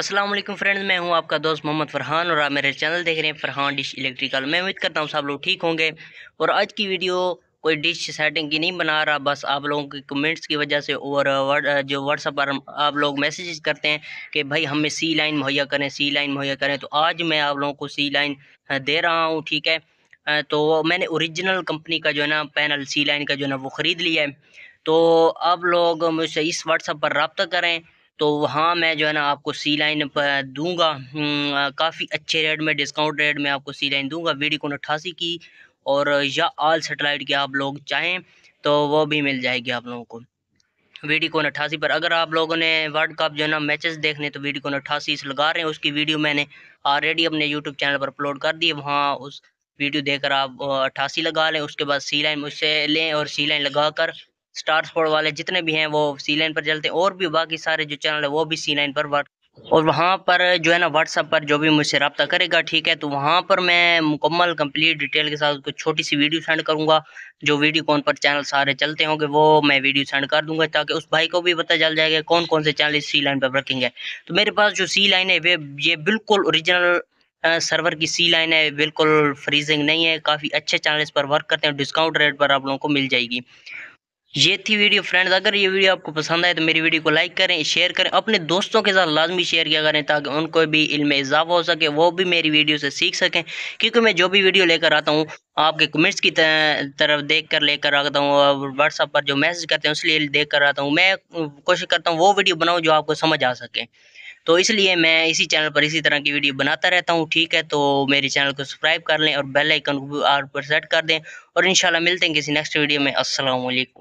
Aslam friends मैं हूं आपका दोस्त मोहम्मद फरहान और आप मेरे चैनल देख रहे हैं फरहान डिश इलेक्ट्रिकल मैं उम्मीद करता हूं सब लोग ठीक होंगे और आज की वीडियो कोई डिश सेटिंग की नहीं बना रहा बस आप लोगों के कमेंट्स की वजह से और जो व्हाट्सअप पर आप लोग मैसेज करते हैं कि भाई हमें सी लाइन मुहैया करें सी लाइन मुहैया करें तो आज मैं आप लोगों को सी लाइन दे रहा हूँ ठीक है तो मैंने औरिजिनल कंपनी का जो है ना पैनल सी लाइन का जो है ना वो ख़रीद लिया है तो आप लोग मुझसे इस व्हाट्सअप पर रबता करें तो वहाँ मैं जो है ना आपको सी लाइन दूंगा हम्म, काफ़ी अच्छे रेट में डिस्काउंट रेट में आपको सी लाइन दूंगा कौन अट्ठासी की और या आल सेटेलाइट की आप लोग चाहें तो वो भी मिल जाएगी आप लोगों को कौन अट्ठासी पर अगर आप लोगों ने वर्ल्ड कप जो है ना मैचेस देखने तो वीडियो कौन अट्ठासी लगा रहे हैं उसकी वीडियो मैंने ऑलरेडी अपने यूट्यूब चैनल पर अपलोड कर दी है वहाँ उस वीडियो देखकर आप अट्ठासी लगा लें उसके बाद सी लाइन मुझसे लें और सी लाइन लगा कर स्टार स्पोर्ट वाले जितने भी हैं वो सी लाइन पर चलते हैं और भी बाकी सारे जो चैनल है वो भी सी लाइन पर वर्क और वहाँ पर जो है ना व्हाट्सअप पर जो भी मुझसे रब्ता करेगा ठीक है तो वहाँ पर मैं मुकम्मल कंप्लीट डिटेल के साथ उसको छोटी सी वीडियो सेंड करूँगा जो वीडियो कौन पर चैनल सारे चलते होंगे वो मैं वीडियो सेंड कर दूंगा ताकि उस भाई को भी पता चल जाएगा कौन कौन से चैनल इस सी लाइन पर रखेंगे तो मेरे पास जो सी लाइन है वे ये बिल्कुल औरिजिनल सर्वर की सी लाइन है बिल्कुल फ्रीजिंग नहीं है काफ़ी अच्छे चैनल इस पर वर्क करते हैं डिस्काउंट रेट पर आप लोगों को मिल जाएगी ये थी वीडियो फ्रेंड्स अगर ये वीडियो आपको पसंद आए तो मेरी वीडियो को लाइक करें शेयर करें अपने दोस्तों के साथ लाजमी शेयर किया करें ताकि उनको भी इल्म इजाफा हो सके वो भी मेरी वीडियो से सीख सकें क्योंकि मैं जो भी वीडियो लेकर आता हूँ आपके कमेंट्स की तरफ देख कर लेकर आता हूँ और व्हाट्सअप पर जो मैसेज करते हैं उसलिए देख कर आता हूँ मैं कोशिश करता हूँ वो वीडियो बनाऊँ जो आपको समझ आ सके तो इसलिए मैं इसी चैनल पर इसी तरह की वीडियो बनाता रहता हूँ ठीक है तो मेरे चैनल को सब्सक्राइब कर लें और बेल आइकन को आर पर सेट कर दें और इंशाल्लाह मिलते हैं किसी नेक्स्ट वीडियो में असल